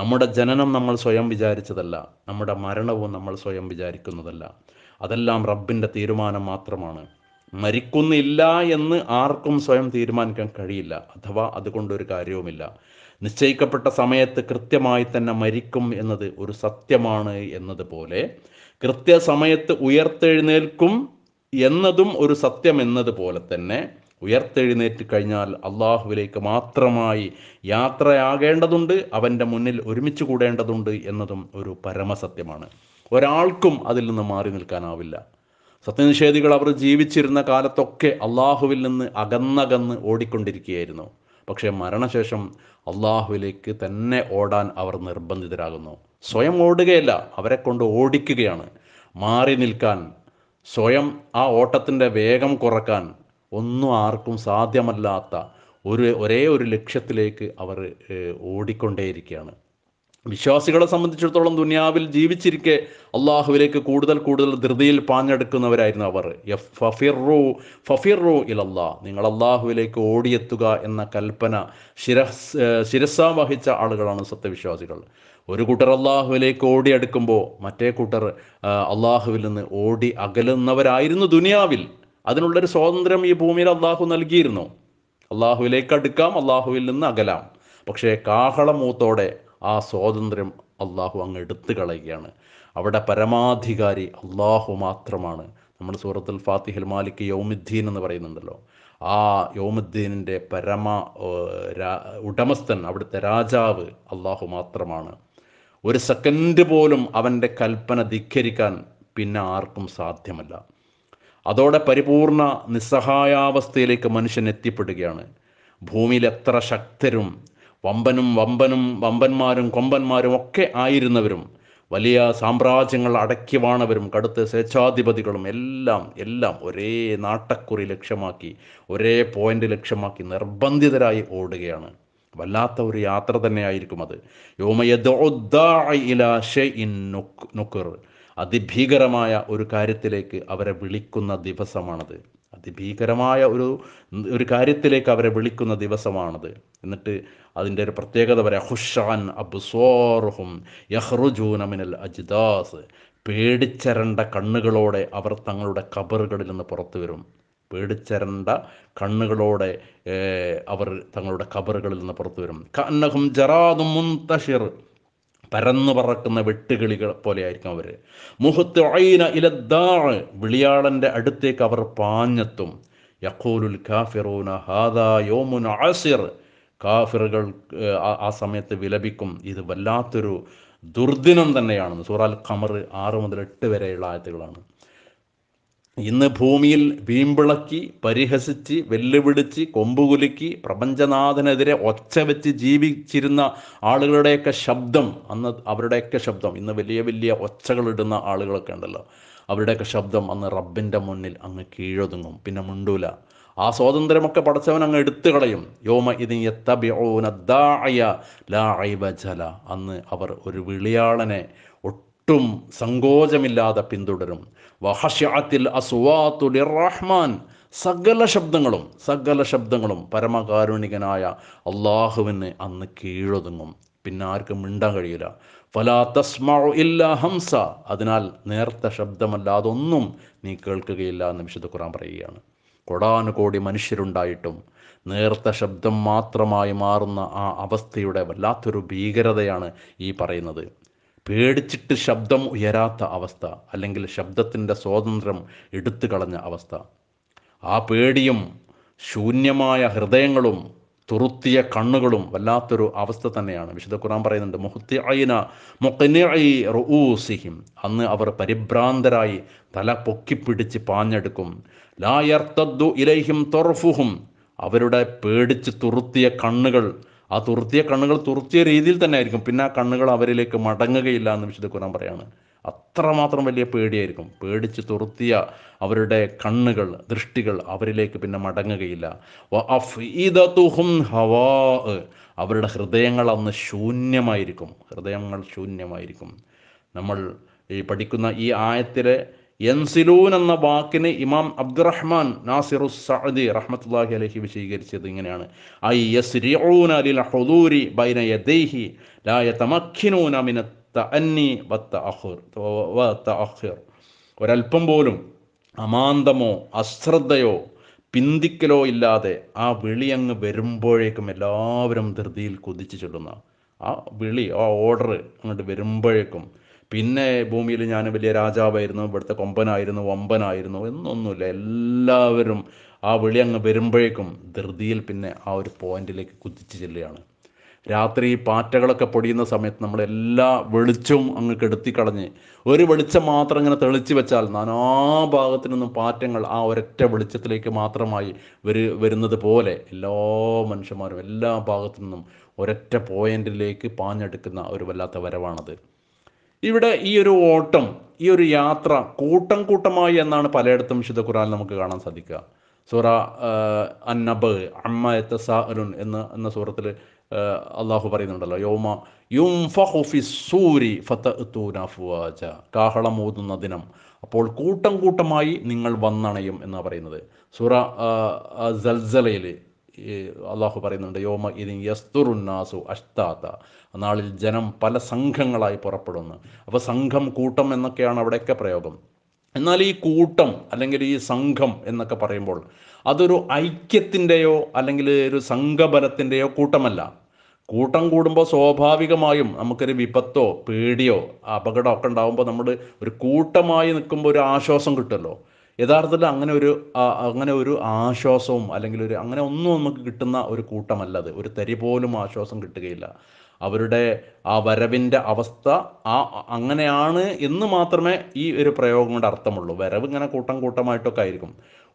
നമ്മുടെ ജനനം നമ്മൾ സ്വയം വിചാരിച്ചതല്ല നമ്മുടെ മരണവും നമ്മൾ സ്വയം വിചാരിക്കുന്നതല്ല അതെല്ലാം റബ്ബിൻ്റെ തീരുമാനം മാത്രമാണ് മരിക്കുന്നില്ല എന്ന് ആർക്കും സ്വയം തീരുമാനിക്കാൻ കഴിയില്ല അഥവാ അതുകൊണ്ടൊരു കാര്യവുമില്ല നിശ്ചയിക്കപ്പെട്ട സമയത്ത് കൃത്യമായി തന്നെ മരിക്കും എന്നത് ഒരു സത്യമാണ് എന്നതുപോലെ കൃത്യസമയത്ത് ഉയർത്തെഴുന്നേൽക്കും എന്നതും ഒരു സത്യം എന്നതുപോലെ തന്നെ ഉയർത്തെഴുന്നേറ്റ് കഴിഞ്ഞാൽ അള്ളാഹുവിലേക്ക് മാത്രമായി യാത്രയാകേണ്ടതുണ്ട് അവൻ്റെ മുന്നിൽ ഒരുമിച്ച് കൂടേണ്ടതുണ്ട് എന്നതും ഒരു പരമസത്യമാണ് ഒരാൾക്കും അതിൽ നിന്ന് മാറി നിൽക്കാനാവില്ല സത്യനിഷേധികൾ അവർ ജീവിച്ചിരുന്ന കാലത്തൊക്കെ അള്ളാഹുവിൽ നിന്ന് അകന്നകന്ന് ഓടിക്കൊണ്ടിരിക്കുകയായിരുന്നു പക്ഷേ മരണശേഷം അള്ളാഹുവിലേക്ക് തന്നെ ഓടാൻ അവർ നിർബന്ധിതരാകുന്നു സ്വയം ഓടുകയല്ല അവരെ കൊണ്ട് ഓടിക്കുകയാണ് മാറി നിൽക്കാൻ സ്വയം ആ ഓട്ടത്തിൻ്റെ വേഗം കുറക്കാൻ ഒന്നും ആർക്കും സാധ്യമല്ലാത്ത ഒരു ഒരേ ഒരു ലക്ഷ്യത്തിലേക്ക് അവർ ഓടിക്കൊണ്ടേയിരിക്കുകയാണ് വിശ്വാസികളെ സംബന്ധിച്ചിടത്തോളം ദുനിയാവിൽ ജീവിച്ചിരിക്കെ അള്ളാഹുവിലേക്ക് കൂടുതൽ കൂടുതൽ ധൃതിയിൽ പാഞ്ഞെടുക്കുന്നവരായിരുന്നു അവർ ഫഫിറു ഫഫിറു ഇലല്ലാ നിങ്ങൾ അള്ളാഹുവിലേക്ക് ഓടിയെത്തുക എന്ന കൽപ്പന ശിരസ് ശിരസ വഹിച്ച ആളുകളാണ് സത്യവിശ്വാസികൾ ഒരു കൂട്ടർ അള്ളാഹുവിലേക്ക് ഓടിയെടുക്കുമ്പോൾ മറ്റേ കൂട്ടർ അള്ളാഹുവിൽ നിന്ന് ഓടി അകലുന്നവരായിരുന്നു ദുനിയാവിൽ അതിനുള്ളൊരു സ്വാതന്ത്ര്യം ഈ ഭൂമിയിൽ അള്ളാഹു നൽകിയിരുന്നു അള്ളാഹുവിലേക്ക് അടുക്കാം അള്ളാഹുവിൽ നിന്ന് അകലാം പക്ഷേ കാഹളമൂത്തോടെ ആ സ്വാതന്ത്ര്യം അള്ളാഹു അങ്ങ് എടുത്തു കളയുകയാണ് അവിടെ പരമാധികാരി അള്ളാഹു മാത്രമാണ് നമ്മൾ സൂറത്തുൽ ഫാത്തിഹിൽ മാലിക് യൗമുദ്ദീൻ എന്ന് പറയുന്നുണ്ടല്ലോ ആ യോമുദ്ദീനിൻ്റെ പരമ ഉടമസ്ഥൻ അവിടുത്തെ രാജാവ് അള്ളാഹു മാത്രമാണ് ഒരു സെക്കൻഡ് പോലും അവൻ്റെ കൽപ്പന ധിക്കരിക്കാൻ പിന്നെ ആർക്കും സാധ്യമല്ല അതോടെ പരിപൂർണ നിസ്സഹായാവസ്ഥയിലേക്ക് മനുഷ്യൻ എത്തിപ്പെടുകയാണ് ഭൂമിയിൽ എത്ര ശക്തരും വമ്പനും വമ്പനും വമ്പന്മാരും കൊമ്പന്മാരും ഒക്കെ ആയിരുന്നവരും വലിയ സാമ്രാജ്യങ്ങൾ അടക്കിവാണവരും കടുത്ത സ്വേച്ഛാധിപതികളും എല്ലാം എല്ലാം ഒരേ നാട്ടക്കുറി ലക്ഷ്യമാക്കി ഒരേ പോയിന്റ് ലക്ഷ്യമാക്കി നിർബന്ധിതരായി ഓടുകയാണ് വല്ലാത്ത ഒരു യാത്ര തന്നെയായിരിക്കും അത് യോമയുർ അതിഭീകരമായ ഒരു കാര്യത്തിലേക്ക് അവരെ വിളിക്കുന്ന ദിവസമാണത് അതിഭീകരമായ ഒരു ഒരു കാര്യത്തിലേക്ക് അവരെ വിളിക്കുന്ന ദിവസമാണത് എന്നിട്ട് അതിൻ്റെ ഒരു പ്രത്യേകത വരെ ഹുഷാൻ അബ്സോർഹും യഹ്റുജൂനമിനൽ അജിദാസ് പേടിച്ചരണ്ട കണ്ണുകളോടെ അവർ തങ്ങളുടെ കബറുകളിൽ നിന്ന് പുറത്തു വരും പേടിച്ചരണ്ട കണ്ണുകളോടെ അവർ തങ്ങളുടെ കബറുകളിൽ നിന്ന് പുറത്തു വരും കന്നഹും ജറാദും മുൻതഷിർ പരന്നു പറക്കുന്ന വെട്ടുകിളികൾ പോലെയായിരിക്കും അവർ മുഹത്ത് ഐന ഇലദ്ദാഴ് വിളിയാളൻ്റെ അടുത്തേക്ക് അവർ പാഞ്ഞെത്തും യഖൂലുൽ കാഫിറൂന ഹാദാ യോമുൻ ആസിർ കാഫിറുകൾ ആ സമയത്ത് വിലപിക്കും ഇത് വല്ലാത്തൊരു ദുർദിനം തന്നെയാണ് സൂറാൽ ഖമർ ആറ് മുതൽ എട്ട് വരെയുള്ള ആയത്തുകളാണ് ഇന്ന് ഭൂമിയിൽ വീമ്പിളക്കി പരിഹസിച്ച് വെല്ലുവിളിച്ച് കൊമ്പുകുലുക്കി പ്രപഞ്ചനാഥനെതിരെ ഒച്ച വെച്ച് ജീവിച്ചിരുന്ന ആളുകളുടെയൊക്കെ ശബ്ദം അന്ന് അവരുടെയൊക്കെ ശബ്ദം ഇന്ന് വലിയ വലിയ ഒച്ചകളിടുന്ന ആളുകളൊക്കെ ഉണ്ടല്ലോ അവരുടെയൊക്കെ ശബ്ദം അന്ന് റബ്ബിൻ്റെ മുന്നിൽ അങ്ങ് കീഴൊതുങ്ങും പിന്നെ മുണ്ടൂല ആ സ്വാതന്ത്ര്യമൊക്കെ പഠിച്ചവൻ അങ്ങ് എടുത്തു കളയും യോമ ഇതിൻ അന്ന് അവർ ഒരു വിളിയാളനെ ഒട്ടും സങ്കോചമില്ലാതെ പിന്തുടരും വഹഷത്തിൽ അസുവാത്തുലിർ റഹ്മാൻ സകല ശബ്ദങ്ങളും സകല ശബ്ദങ്ങളും പരമകാരുണികനായ അള്ളാഹുവിന് അന്ന് കീഴൊതുങ്ങും പിന്നെ ആർക്കും മിണ്ടാൻ കഴിയില്ല ഫലാ തസ്മാ ഇല്ല ഹംസ അതിനാൽ നേർത്ത ശബ്ദമല്ലാതൊന്നും ഒന്നും നീ കേൾക്കുകയില്ല എന്ന് വിശുദ്ധ ഖുറാൻ പറയുകയാണ് കൊടാനുകോടി മനുഷ്യരുണ്ടായിട്ടും നേർത്ത ശബ്ദം മാത്രമായി മാറുന്ന ആ അവസ്ഥയുടെ വല്ലാത്തൊരു ഭീകരതയാണ് ഈ പറയുന്നത് പേടിച്ചിട്ട് ശബ്ദം ഉയരാത്ത അവസ്ഥ അല്ലെങ്കിൽ ശബ്ദത്തിൻ്റെ സ്വാതന്ത്ര്യം എടുത്തു കളഞ്ഞ അവസ്ഥ ആ പേടിയും ശൂന്യമായ ഹൃദയങ്ങളും തുറുത്തിയ കണ്ണുകളും വല്ലാത്തൊരു അവസ്ഥ തന്നെയാണ് വിശുദ്ധ ഖുറാൻ പറയുന്നുണ്ട് മുഹത്തി അയിന മൊക്കനായി റുഊസിഹിം അന്ന് അവർ പരിഭ്രാന്തരായി തല പൊക്കിപ്പിടിച്ച് പാഞ്ഞെടുക്കും ലായർത്തദ്ദു ഇലൈഹിം തൊർഫുഹും അവരുടെ പേടിച്ച് തുറുത്തിയ കണ്ണുകൾ ആ തുറത്തിയ കണ്ണുകൾ തുറത്തിയ രീതിയിൽ തന്നെ ആയിരിക്കും പിന്നെ ആ കണ്ണുകൾ അവരിലേക്ക് മടങ്ങുകയില്ല എന്ന് വിശുദ്ധ ഖുർആൻ പറയാണ് അത്രമാത്രം വലിയ പേടിയായിരിക്കും പേടിച്ച് തുറത്തിയ അവരുടെ കണ്ണുകൾ ദൃഷ്ടികൾ അവരിലേക്ക് പിന്നെ മടങ്ങുകയില്ല അവരുടെ ഹൃദയങ്ങൾ അന്ന് ശൂന്യമായിരിക്കും ഹൃദയങ്ങൾ ശൂന്യമായിരിക്കും നമ്മൾ ഈ പഠിക്കുന്ന ഈ ആയത്തിലെ യൻസിലൂൻ എന്ന വാക്കിന് ഇമാം അബ്ദുറഹ്മാൻ നാസിറു സഅദി റഹ്മത്തുല്ലാഹി അലഹി വിശീകരിച്ചത് ഇങ്ങനെയാണ് ഐ യസ്രിഊന ലിൽ ഹുദൂരി ബൈന യദൈഹി ലാ യതമക്കിനൂന മിന തഅന്നി വത്തഅഖുർ വത്തഅഖിർ ഒരൽപ്പം പോലും അമാന്തമോ അശ്രദ്ധയോ പിന്തിക്കലോ ഇല്ലാതെ ആ വിളി അങ്ങ് വരുമ്പോഴേക്കും എല്ലാവരും ധൃതിയിൽ കുതിച്ചു ചൊല്ലുന്ന ആ വിളി ആ ഓർഡർ അങ്ങോട്ട് വരുമ്പോഴേക്കും പിന്നെ ഭൂമിയിൽ ഞാൻ വലിയ രാജാവായിരുന്നു ഇവിടുത്തെ കൊമ്പനായിരുന്നു വമ്പനായിരുന്നു എന്നൊന്നുമില്ല എല്ലാവരും ആ വിളി അങ്ങ് വരുമ്പോഴേക്കും ധൃതിയിൽ പിന്നെ ആ ഒരു പോയിന്റിലേക്ക് കുതിച്ചു ചെല്ലുകയാണ് രാത്രി പാറ്റകളൊക്കെ പൊടിയുന്ന സമയത്ത് നമ്മൾ എല്ലാ വെളിച്ചവും അങ്ങ് കെടുത്തിക്കളഞ്ഞ് ഒരു വെളിച്ചം മാത്രം ഇങ്ങനെ തെളിച്ചു വെച്ചാൽ നാനാ ഭാഗത്തു നിന്നും പാറ്റങ്ങൾ ആ ഒരൊറ്റ വെളിച്ചത്തിലേക്ക് മാത്രമായി വരു വരുന്നത് പോലെ എല്ലാ മനുഷ്യന്മാരും എല്ലാ ഭാഗത്തു നിന്നും ഒരൊറ്റ പോയിന്റിലേക്ക് പാഞ്ഞെടുക്കുന്ന ഒരു വല്ലാത്ത വരവാണത് ഇവിടെ ഈ ഒരു ഓട്ടം ഈ ഒരു യാത്ര കൂട്ടം കൂട്ടമായി എന്നാണ് പലയിടത്തും വിശുദ്ധ ഖുറാൻ നമുക്ക് കാണാൻ സാധിക്കുക സൂറ അന്നബ് അമ്മ എത്തസ അരുൺ എന്ന് എന്ന സൂറത്തിൽ അള്ളാഹു പറയുന്നുണ്ടല്ലോ യോമ യും ഫി സൂരി ഫത്തൂനാഫുവാച കാഹളം ഊതുന്ന ദിനം അപ്പോൾ കൂട്ടം കൂട്ടമായി നിങ്ങൾ വന്നണയും എന്നാണ് പറയുന്നത് സൂറ ജൽസലയിൽ അള്ളാഹു പറയുന്നുണ്ട് യോമ ഇതിൻ യസ്തുറുന്നാസു അഷ്താത്ത നാളിൽ ജനം പല സംഘങ്ങളായി പുറപ്പെടുന്നു അപ്പോൾ സംഘം കൂട്ടം എന്നൊക്കെയാണ് അവിടെയൊക്കെ പ്രയോഗം എന്നാൽ ഈ കൂട്ടം അല്ലെങ്കിൽ ഈ സംഘം എന്നൊക്കെ പറയുമ്പോൾ അതൊരു ഐക്യത്തിൻ്റെയോ അല്ലെങ്കിൽ ഒരു സംഘബലത്തിൻ്റെയോ കൂട്ടമല്ല കൂട്ടം കൂടുമ്പോൾ സ്വാഭാവികമായും നമുക്കൊരു വിപത്തോ പേടിയോ അപകടമോ ഒക്കെ ഉണ്ടാകുമ്പോൾ നമ്മൾ ഒരു കൂട്ടമായി നിൽക്കുമ്പോൾ ഒരു ആശ്വാസം കിട്ടുമല്ലോ യഥാർത്ഥത്തിൽ അങ്ങനെ ഒരു അങ്ങനെ ഒരു ആശ്വാസവും അല്ലെങ്കിൽ ഒരു അങ്ങനെ ഒന്നും നമുക്ക് കിട്ടുന്ന ഒരു കൂട്ടമല്ലത് ഒരു തരി പോലും ആശ്വാസം കിട്ടുകയില്ല അവരുടെ ആ വരവിൻ്റെ അവസ്ഥ ആ അങ്ങനെയാണ് എന്ന് മാത്രമേ ഈ ഒരു പ്രയോഗം കൊണ്ട് അർത്ഥമുള്ളൂ വരവ് ഇങ്ങനെ കൂട്ടം കൂട്ടമായിട്ടൊക്കെ ആയിരിക്കും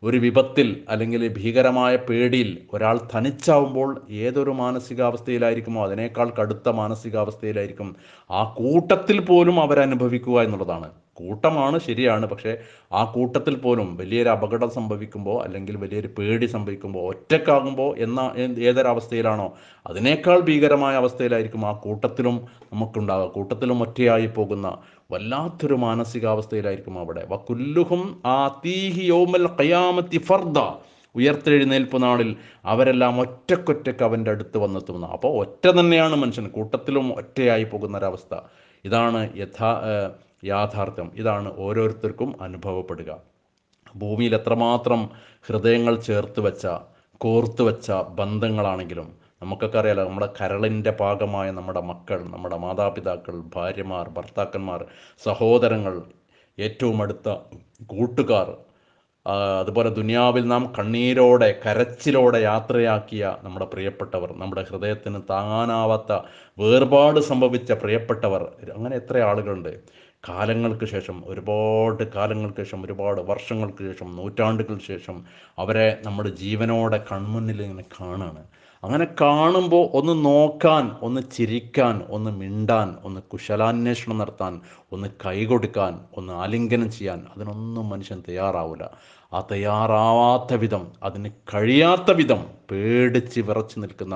ഒരു വിപത്തിൽ അല്ലെങ്കിൽ ഭീകരമായ പേടിയിൽ ഒരാൾ തനിച്ചാവുമ്പോൾ ഏതൊരു മാനസികാവസ്ഥയിലായിരിക്കുമോ അതിനേക്കാൾ കടുത്ത മാനസികാവസ്ഥയിലായിരിക്കും ആ കൂട്ടത്തിൽ പോലും അവരനുഭവിക്കുക എന്നുള്ളതാണ് കൂട്ടമാണ് ശരിയാണ് പക്ഷേ ആ കൂട്ടത്തിൽ പോലും വലിയൊരു അപകടം സംഭവിക്കുമ്പോൾ അല്ലെങ്കിൽ വലിയൊരു പേടി സംഭവിക്കുമ്പോൾ ഒറ്റക്കാകുമ്പോൾ എന്ന ഏതൊരവസ്ഥയിലാണോ അതിനേക്കാൾ ഭീകരമായ അവസ്ഥയിലായിരിക്കും ആ കൂട്ടത്തിലും നമുക്കുണ്ടാകുക കൂട്ടത്തിലും ഒറ്റയായി പോകുന്ന വല്ലാത്തൊരു മാനസികാവസ്ഥയിലായിരിക്കും അവിടെ വക്കുല്ലുഹും ആ തീഹി യോമൽ കയാമത്തി ഫർദ ഉയർത്തെഴുന്നേൽപ്പ് നാളിൽ അവരെല്ലാം ഒറ്റക്കൊറ്റക്ക് അവൻ്റെ അടുത്ത് വന്നെത്തുന്ന അപ്പോൾ ഒറ്റ തന്നെയാണ് മനുഷ്യൻ കൂട്ടത്തിലും ഒറ്റയായി പോകുന്ന ഒരവസ്ഥ ഇതാണ് യഥാ യാഥാർത്ഥ്യം ഇതാണ് ഓരോരുത്തർക്കും അനുഭവപ്പെടുക ഭൂമിയിൽ എത്രമാത്രം ഹൃദയങ്ങൾ ചേർത്ത് വെച്ച കോർത്തു വെച്ച ബന്ധങ്ങളാണെങ്കിലും നമുക്കൊക്കെ അറിയാലോ നമ്മുടെ കരളിൻ്റെ ഭാഗമായ നമ്മുടെ മക്കൾ നമ്മുടെ മാതാപിതാക്കൾ ഭാര്യമാർ ഭർത്താക്കന്മാർ സഹോദരങ്ങൾ ഏറ്റവും അടുത്ത കൂട്ടുകാർ അതുപോലെ ദുനിയാവിൽ നാം കണ്ണീരോടെ കരച്ചിലോടെ യാത്രയാക്കിയ നമ്മുടെ പ്രിയപ്പെട്ടവർ നമ്മുടെ ഹൃദയത്തിന് താങ്ങാനാവാത്ത വേർപാട് സംഭവിച്ച പ്രിയപ്പെട്ടവർ അങ്ങനെ എത്ര ആളുകളുണ്ട് കാലങ്ങൾക്ക് ശേഷം ഒരുപാട് കാലങ്ങൾക്ക് ശേഷം ഒരുപാട് വർഷങ്ങൾക്ക് ശേഷം നൂറ്റാണ്ടുകൾക്ക് ശേഷം അവരെ നമ്മുടെ ജീവനോടെ കൺമുന്നിൽ ഇങ്ങനെ കാണാണ് അങ്ങനെ കാണുമ്പോൾ ഒന്ന് നോക്കാൻ ഒന്ന് ചിരിക്കാൻ ഒന്ന് മിണ്ടാൻ ഒന്ന് കുശലാന്വേഷണം നടത്താൻ ഒന്ന് കൈകൊടുക്കാൻ ഒന്ന് ആലിംഗനം ചെയ്യാൻ അതിനൊന്നും മനുഷ്യൻ തയ്യാറാവില്ല ആ തയ്യാറാവാത്ത വിധം അതിന് കഴിയാത്ത വിധം പേടിച്ച് വിറച്ച് നിൽക്കുന്ന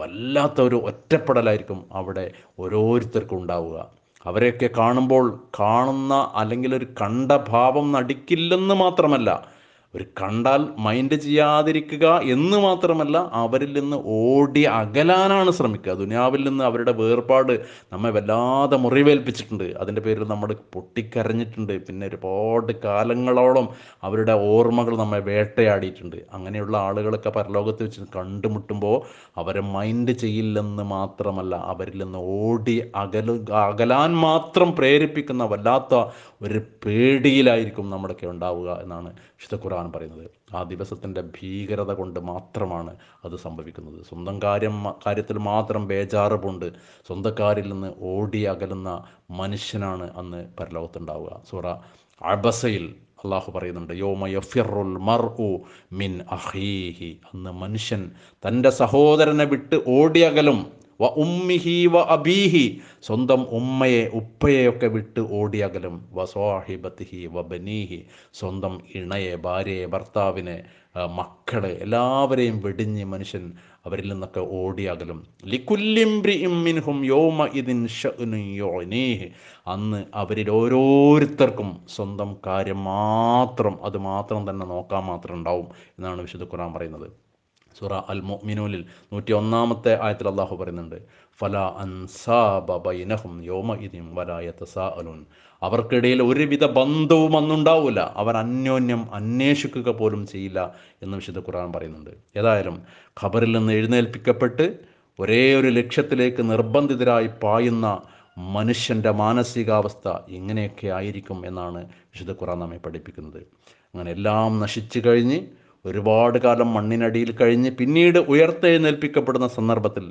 വല്ലാത്ത ഒരു ഒറ്റപ്പെടലായിരിക്കും അവിടെ ഓരോരുത്തർക്കും ഉണ്ടാവുക അവരെയൊക്കെ കാണുമ്പോൾ കാണുന്ന അല്ലെങ്കിൽ ഒരു കണ്ട ഭാവം നടിക്കില്ലെന്ന് മാത്രമല്ല ഒരു കണ്ടാൽ മൈൻഡ് ചെയ്യാതിരിക്കുക എന്ന് മാത്രമല്ല അവരിൽ നിന്ന് ഓടി അകലാനാണ് ശ്രമിക്കുക ദുനിയാവിൽ നിന്ന് അവരുടെ വേർപാട് നമ്മെ വല്ലാതെ മുറിവേൽപ്പിച്ചിട്ടുണ്ട് അതിൻ്റെ പേരിൽ നമ്മൾ പൊട്ടിക്കരഞ്ഞിട്ടുണ്ട് പിന്നെ ഒരുപാട് കാലങ്ങളോളം അവരുടെ ഓർമ്മകൾ നമ്മെ വേട്ടയാടിയിട്ടുണ്ട് അങ്ങനെയുള്ള ആളുകളൊക്കെ പരലോകത്ത് വെച്ച് കണ്ടുമുട്ടുമ്പോൾ അവരെ മൈൻഡ് ചെയ്യില്ലെന്ന് മാത്രമല്ല അവരിൽ നിന്ന് ഓടി അകല അകലാൻ മാത്രം പ്രേരിപ്പിക്കുന്ന വല്ലാത്ത ഒരു പേടിയിലായിരിക്കും നമ്മുടെയൊക്കെ ഉണ്ടാവുക എന്നാണ് വിശുദ്ധ ഖുർആൻ എന്നാണ് പറയുന്നത് ആ ദിവസത്തിൻ്റെ ഭീകരത കൊണ്ട് മാത്രമാണ് അത് സംഭവിക്കുന്നത് സ്വന്തം കാര്യം കാര്യത്തിൽ മാത്രം ബേജാറ് സ്വന്തക്കാരിൽ നിന്ന് ഓടി അകലുന്ന മനുഷ്യനാണ് അന്ന് പരലോകത്തുണ്ടാവുക സൂറ അബസയിൽ അള്ളാഹു പറയുന്നുണ്ട് യോമയഫിറുൽ മർ ഉ മിൻ അഹീഹി അന്ന് മനുഷ്യൻ തൻ്റെ സഹോദരനെ വിട്ട് ഓടിയകലും വ ഉമ്മിഹി വ അബീഹി സ്വന്തം ഉമ്മയെ ഉപ്പയെയൊക്കെ വിട്ട് ഓടിയകലും വ സ്വാഹിബത്തിഹി വ ബനീഹി സ്വന്തം ഇണയെ ഭാര്യയെ ഭർത്താവിനെ മക്കളെ എല്ലാവരെയും വെടിഞ്ഞ് മനുഷ്യൻ അവരിൽ നിന്നൊക്കെ ഓടിയകലും ലിക്കുല്ലിംബ്രിഇമ്മിൻഹും യോമ ഇതിൻ യോനീഹ് അന്ന് അവരിൽ ഓരോരുത്തർക്കും സ്വന്തം കാര്യം മാത്രം അത് മാത്രം തന്നെ നോക്കാൻ മാത്രം ഉണ്ടാവും എന്നാണ് വിശുദ്ധ ഖുർആൻ പറയുന്നത് സുറ അൽ മൊമിനൂനിൽ നൂറ്റി ഒന്നാമത്തെ ആയത്തിൽ അള്ളാഹു പറയുന്നുണ്ട് ഫല അൻസാബൈനഹും യോമ ഇതിയും വലായത്ത സാ അവർക്കിടയിൽ ഒരുവിധ ബന്ധവും അന്നുണ്ടാവില്ല അവർ അന്യോന്യം അന്വേഷിക്കുക പോലും ചെയ്യില്ല എന്ന് വിശുദ്ധ ഖുർആൻ പറയുന്നുണ്ട് ഏതായാലും ഖബറിൽ നിന്ന് എഴുന്നേൽപ്പിക്കപ്പെട്ട് ഒരേ ഒരു ലക്ഷ്യത്തിലേക്ക് നിർബന്ധിതരായി പായുന്ന മനുഷ്യൻ്റെ മാനസികാവസ്ഥ ഇങ്ങനെയൊക്കെ ആയിരിക്കും എന്നാണ് വിശുദ്ധ ഖുറാൻ നമ്മെ പഠിപ്പിക്കുന്നത് അങ്ങനെ എല്ലാം നശിച്ചു കഴിഞ്ഞ് ഒരുപാട് കാലം മണ്ണിനടിയിൽ കഴിഞ്ഞ് പിന്നീട് ഉയർത്തെഴുന്നേൽപ്പിക്കപ്പെടുന്ന സന്ദർഭത്തിൽ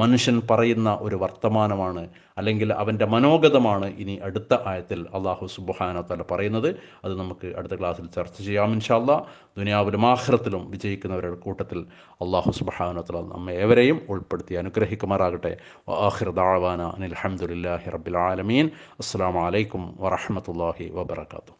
മനുഷ്യൻ പറയുന്ന ഒരു വർത്തമാനമാണ് അല്ലെങ്കിൽ അവൻ്റെ മനോഗതമാണ് ഇനി അടുത്ത ആയത്തിൽ അള്ളാഹു സുബാന തല പറയുന്നത് അത് നമുക്ക് അടുത്ത ക്ലാസ്സിൽ ചർച്ച ചെയ്യാം ഇൻഷാല്ല ദുനിയാവിലും ആഹ്റത്തിലും വിജയിക്കുന്നവരുടെ കൂട്ടത്തിൽ അള്ളാഹു സുബാന തല നമ്മെ ഏവരെയും ഉൾപ്പെടുത്തി അനുഗ്രഹിക്കുമാറാകട്ടെ ആഹിർദാവാന അനിൽ അഹമ്മദില്ലാഹി റബ്ബിൽ ആലമീൻ അസ്സാം വലൈക്കും വറഹമത്തല്ലാഹി വബർക്കാത്തു